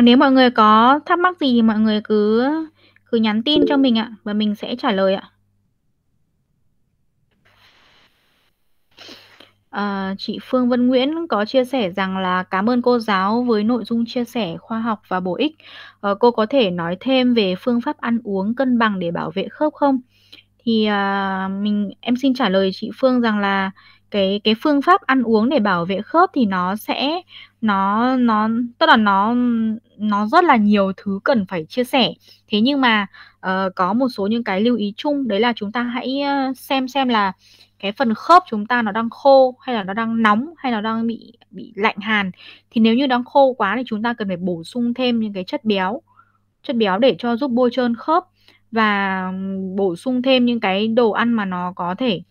nếu mọi người có thắc mắc gì thì mọi người cứ cứ nhắn tin cho mình ạ và mình sẽ trả lời ạ. À, chị Phương Vân Nguyễn có chia sẻ rằng là cảm ơn cô giáo với nội dung chia sẻ khoa học và bổ ích. À, cô có thể nói thêm về phương pháp ăn uống cân bằng để bảo vệ khớp không? Thì à, mình em xin trả lời chị Phương rằng là cái cái phương pháp ăn uống để bảo vệ khớp thì nó sẽ nó nó tức là nó nó rất là nhiều thứ cần phải chia sẻ thế nhưng mà uh, có một số những cái lưu ý chung đấy là chúng ta hãy ờ, xem xem là cái phần khớp chúng ta nó đang khô hay là nó đang nóng hay là nó đang bị bị lạnh hàn thì nếu như đang khô quá thì chúng ta cần phải bổ sung thêm những cái chất béo chất béo để cho giúp bôi trơn khớp và bổ sung thêm những cái đồ ăn mà nó có thể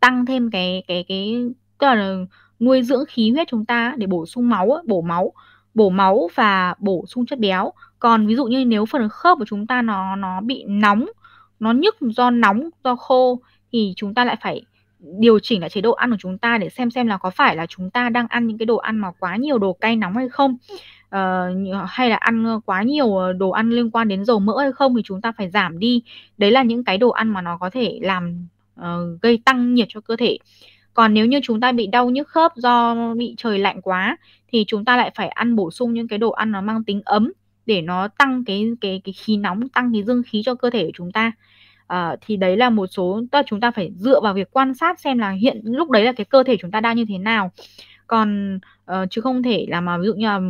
tăng thêm cái cái cái tức là nuôi dưỡng khí huyết chúng ta để bổ sung máu bổ máu bổ máu và bổ sung chất béo còn ví dụ như nếu phần khớp của chúng ta nó nó bị nóng nó nhức do nóng do khô thì chúng ta lại phải điều chỉnh lại chế độ ăn của chúng ta để xem xem là có phải là chúng ta đang ăn những cái đồ ăn mà quá nhiều đồ cay nóng hay không uh, hay là ăn quá nhiều đồ ăn liên quan đến dầu mỡ hay không thì chúng ta phải giảm đi đấy là những cái đồ ăn mà nó có thể làm uh, gây tăng nhiệt cho cơ thể còn nếu như chúng ta bị đau nhức khớp do bị trời lạnh quá thì chúng ta lại phải ăn bổ sung những cái đồ ăn nó mang tính ấm để nó tăng cái cái cái khí nóng tăng cái dương khí cho cơ thể của chúng ta à, thì đấy là một số tức là chúng ta phải dựa vào việc quan sát xem là hiện lúc đấy là cái cơ thể chúng ta đang như thế nào còn uh, chứ không thể là mà ví dụ như là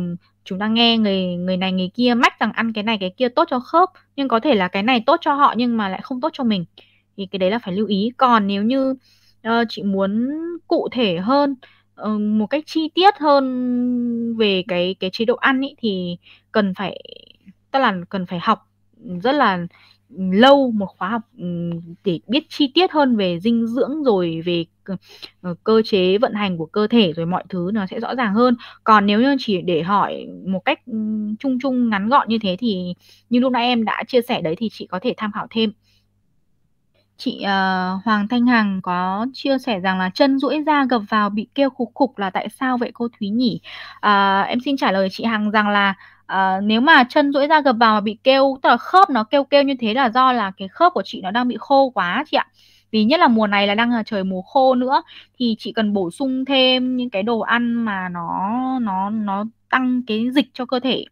chúng ta nghe người người này người kia mách rằng ăn cái này cái kia tốt cho khớp nhưng có thể là cái này tốt cho họ nhưng mà lại không tốt cho mình thì cái đấy là phải lưu ý còn nếu như uh, chị muốn cụ thể hơn uh, một cách chi tiết hơn về cái cái chế độ ăn ý, thì cần phải tức là cần phải học rất là lâu một khóa học ừ, để biết chi tiết hơn về dinh dưỡng rồi về ờ, cơ chế vận hành của cơ thể rồi mọi thứ nó sẽ rõ ràng hơn còn nếu như chỉ để hỏi một cách ừ, chung chung ngắn gọn như thế thì như lúc nãy em đã chia sẻ đấy thì chị có thể tham khảo thêm chị uh, Hoàng Thanh Hằng có chia sẻ rằng là chân duỗi ra gập vào bị kêu khục khục là tại sao vậy cô Thúy nhỉ? Uh, em xin trả lời chị Hằng rằng là uh, nếu mà chân duỗi ra gập vào mà bị kêu tức là khớp nó kêu kêu như thế là do là cái khớp của chị nó đang bị khô quá chị ạ. Vì nhất là mùa này là đang là trời mùa khô nữa thì chị cần bổ sung thêm những cái đồ ăn mà nó nó nó tăng cái dịch cho cơ thể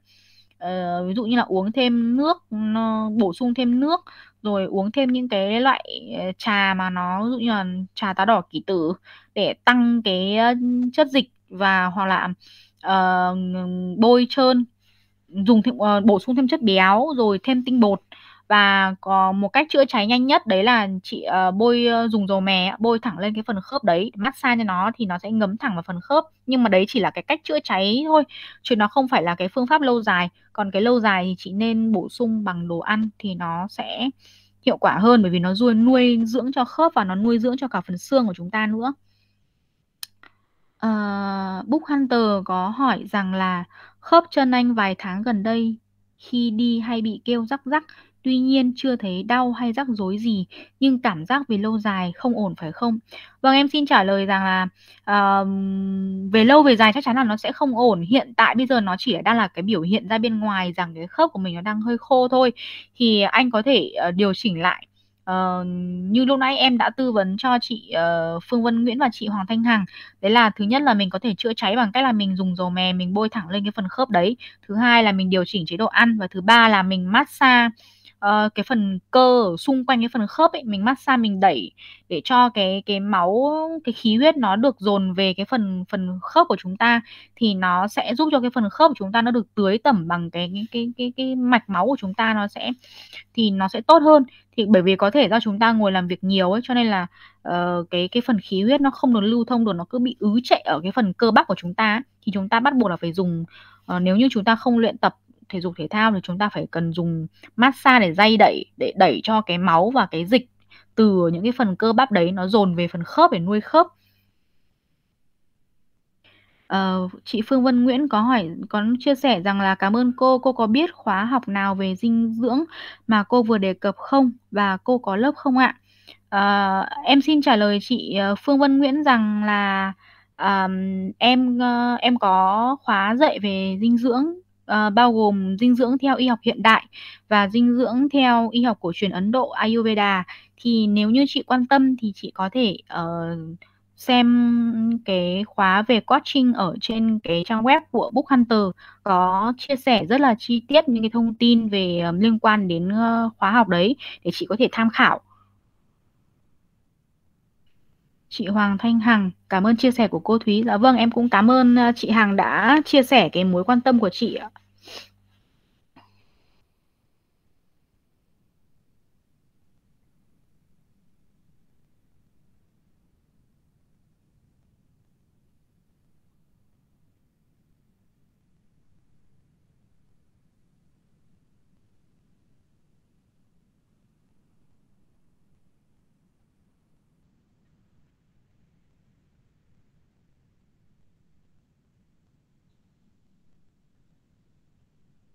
uh, ví dụ như là uống thêm nước uh, bổ sung thêm nước rồi uống thêm những cái loại ờ, trà mà nó ví dụ như là trà táo đỏ kỷ tử để tăng cái chất dịch và hoặc là uh, bôi trơn dùng thêm uh, bổ sung thêm chất béo rồi thêm tinh bột và có một cách chữa cháy nhanh nhất đấy là chị uh, bôi uh, dùng dầu mè bôi thẳng lên cái phần khớp đấy massage cho nó thì nó sẽ ngấm thẳng vào phần khớp nhưng mà đấy chỉ là cái cách chữa cháy thôi chứ nó không phải là cái phương pháp lâu dài còn cái lâu dài thì chị nên bổ sung bằng đồ ăn thì nó sẽ hiệu quả hơn bởi vì nó nuôi nuôi dưỡng cho khớp và nó nuôi dưỡng cho cả phần xương của chúng ta nữa uh, Book Hunter có hỏi rằng là khớp chân anh vài tháng gần đây khi đi hay bị kêu rắc rắc tuy nhiên chưa thấy đau hay rắc rối gì nhưng cảm giác về lâu dài không ổn phải không vâng em xin trả lời rằng là uh, về lâu về dài chắc chắn là nó sẽ không ổn hiện tại bây giờ nó chỉ đang là cái biểu hiện ra bên ngoài rằng cái khớp của mình nó đang hơi khô thôi thì anh có thể uh, điều chỉnh lại Uh, như lúc nãy em đã tư vấn cho chị uh, Phương Vân Nguyễn và chị Hoàng Thanh Hằng đấy là thứ nhất là mình có thể chữa cháy bằng cách là mình dùng dầu mè mình bôi thẳng lên cái phần khớp đấy thứ hai là mình điều chỉnh chế độ ăn và thứ ba là mình massage uh, cái phần cơ ở xung quanh cái phần khớp ấy mình massage mình đẩy để cho cái cái máu cái khí huyết nó được dồn về cái phần phần khớp của chúng ta thì nó sẽ giúp cho cái phần khớp của chúng ta nó được tưới tẩm bằng cái cái cái cái, cái mạch máu của chúng ta nó sẽ thì nó sẽ tốt hơn thì bởi vì có thể do chúng ta ngồi làm việc nhiều ấy cho nên là uh, cái cái phần khí huyết nó không được lưu thông được nó cứ bị ứ trệ ở cái phần cơ bắp của chúng ta thì chúng ta bắt buộc là phải dùng uh, nếu như chúng ta không luyện tập thể dục thể thao thì chúng ta phải cần dùng massage để dây đẩy để đẩy cho cái máu và cái dịch từ những cái phần cơ bắp đấy nó dồn về phần khớp để nuôi khớp Uh, chị Phương Vân Nguyễn có hỏi có chia sẻ rằng là cảm ơn cô, cô có biết khóa học nào về dinh dưỡng mà cô vừa đề cập không và cô có lớp không ạ? Uh, em xin trả lời chị ờ, Phương Vân Nguyễn rằng là um, em uh, em có khóa dạy về dinh dưỡng uh, bao gồm dinh dưỡng theo y học hiện đại và dinh dưỡng theo y học cổ truyền Ấn Độ Ayurveda thì nếu như chị quan tâm thì chị có thể uh, xem cái khóa về coaching ở trên cái trang web của Book Hunter có chia sẻ rất là chi tiết những cái thông tin về um, liên quan đến uh, khóa học đấy để chị có thể tham khảo Chị Hoàng Thanh Hằng, cảm ơn chia sẻ của cô Thúy. Dạ vâng, em cũng cảm ơn à, chị Hằng đã chia sẻ cái mối quan tâm của chị ạ.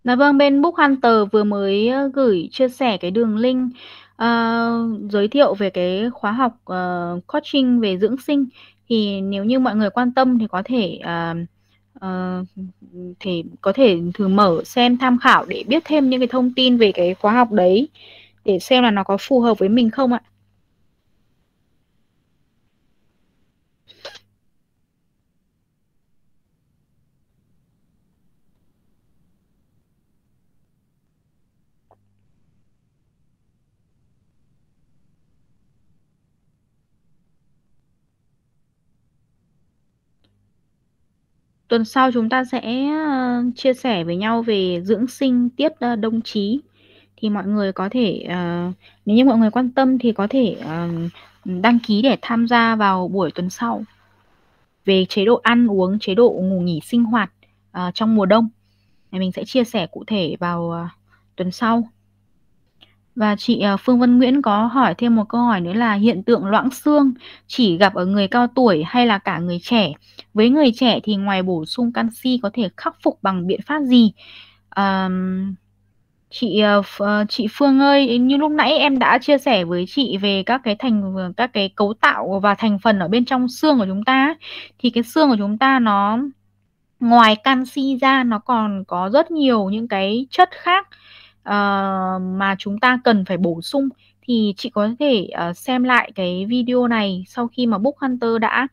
Dạ vâng, bên Book Hunter vừa mới gửi chia sẻ cái đường link uh, giới thiệu về cái khóa học uh, coaching về dưỡng sinh thì nếu như mọi người quan tâm thì có thể uh, ờ, Uh, thì có thể thử mở xem tham khảo để biết thêm những cái thông tin về cái khóa học đấy để xem là nó có phù hợp với mình không ạ. tuần sau chúng ta sẽ ờ, chia sẻ với nhau về dưỡng sinh tiết ờ, đông chí thì mọi người có thể uh, nếu như mọi người quan tâm thì có thể uh, đăng ký để tham gia vào buổi tuần sau về chế độ ăn uống chế độ ngủ nghỉ sinh hoạt uh, trong mùa đông mình sẽ chia sẻ cụ thể vào uh, tuần sau và chị ờ, Phương Vân Nguyễn có hỏi thêm một câu hỏi nữa là hiện tượng loãng xương chỉ gặp ở người cao tuổi hay là cả người trẻ? Với người trẻ thì ngoài bổ sung canxi có thể khắc phục bằng biện pháp gì? À, chị ờ, ờ, chị Phương ơi, như lúc nãy em đã chia sẻ với chị về các cái thành các cái cấu tạo và thành phần ở bên trong xương của chúng ta thì cái xương của chúng ta nó ngoài canxi ra nó còn có rất nhiều những cái chất khác uh, mà chúng ta cần phải bổ sung thì chị có thể uh, xem lại cái video này sau khi mà Book Hunter đã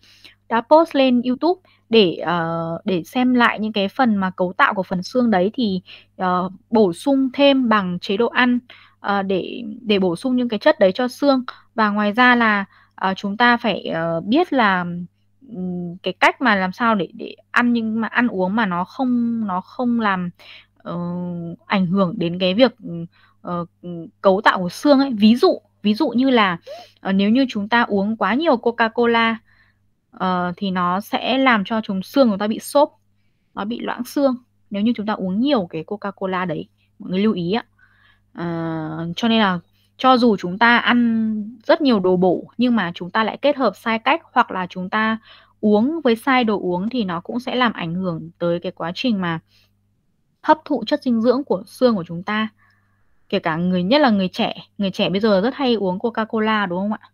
đã post lên YouTube để uh, để xem lại những cái phần mà cấu tạo của phần xương đấy thì uh, bổ sung thêm bằng chế độ ăn uh, để để bổ sung những cái chất đấy cho xương và ngoài ra là uh, chúng ta phải uh, biết là um, cái cách mà làm sao để để ăn nhưng mà ăn uống mà nó không nó không làm uh, ảnh hưởng đến cái việc uh, cấu tạo của xương ấy ví dụ ví dụ như là uh, nếu như chúng ta uống quá nhiều coca cola uh, thì nó sẽ làm cho chúng xương chúng ta bị xốp nó bị loãng xương nếu như chúng ta uống nhiều cái coca cola đấy mọi người lưu ý ạ uh, cho nên là cho dù chúng ta ăn rất nhiều đồ bổ nhưng mà chúng ta lại kết hợp sai cách hoặc là chúng ta uống với sai đồ uống thì nó cũng sẽ làm ảnh hưởng tới cái quá trình mà hấp thụ chất dinh dưỡng của xương của chúng ta kể cả người nhất là người trẻ người trẻ bây giờ rất hay uống coca cola đúng không ạ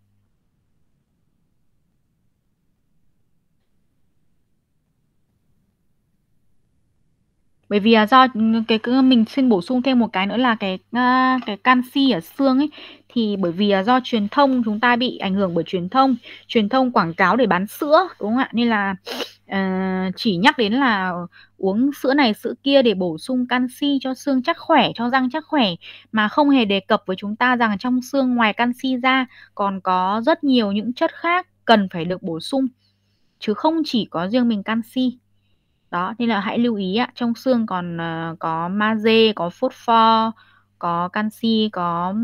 bởi vì là do cái cứ mình xin bổ sung thêm một cái nữa là cái à, cái canxi ở xương ấy thì bởi vì là do truyền thông chúng ta bị ảnh hưởng bởi truyền thông truyền thông quảng cáo để bán sữa đúng không ạ nên là uh, chỉ nhắc đến là uống sữa này sữa kia để bổ sung canxi cho xương chắc khỏe cho răng chắc khỏe mà không hề đề cập với chúng ta rằng trong xương ngoài canxi ra còn có rất nhiều những chất khác cần phải được bổ sung chứ không chỉ có riêng mình canxi đó nên là hãy lưu ý ạ trong xương còn uh, có magie có phốt pho có canxi có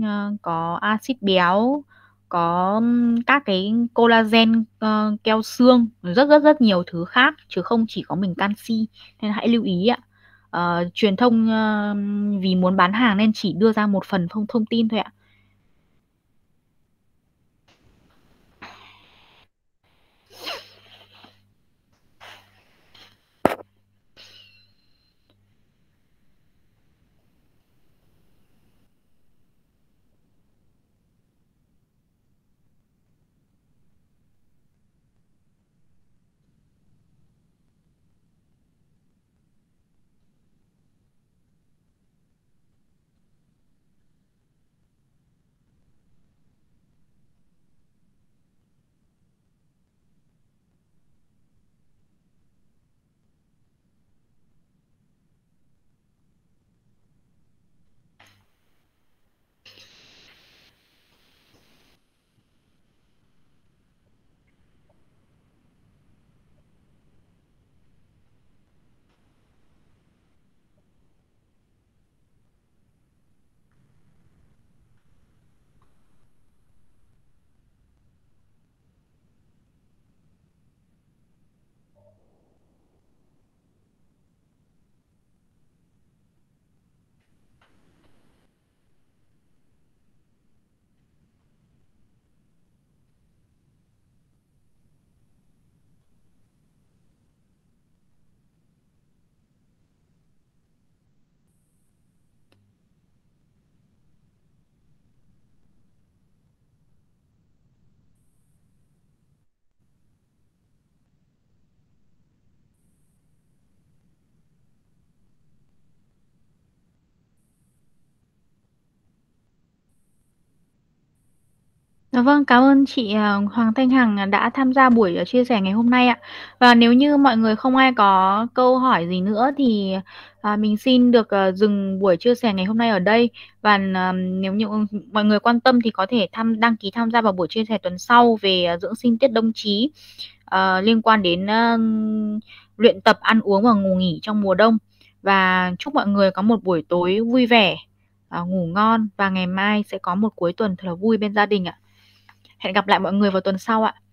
uh, có axit béo có các cái collagen uh, keo xương rất rất rất nhiều thứ khác chứ không chỉ có mình canxi nên hãy lưu ý ạ uh, truyền thông uh, vì muốn bán hàng nên chỉ đưa ra một phần thông thông tin thôi ạ Dạ vâng, cảm ơn chị, à, Hoàng Thanh Hằng, đã tham gia buổi, à, chia sẻ ngày hôm nay ạ. Và nếu như mọi người không ai có câu hỏi gì nữa thì, à, mình xin được, dừng buổi chia sẻ ngày hôm nay ở đây. Và, nếu như, mọi người quan tâm thì có thể tham đăng ký tham gia vào buổi chia sẻ tuần sau về, dưỡng sinh tiết đông chí, liên quan đến, luyện tập ăn uống và ngủ nghỉ trong mùa đông. Và chúc mọi người có một buổi tối vui vẻ, à, ngủ ngon và ngày mai sẽ có một cuối tuần thật là vui bên gia đình ạ. Hẹn gặp lại mọi người vào tuần sau ạ.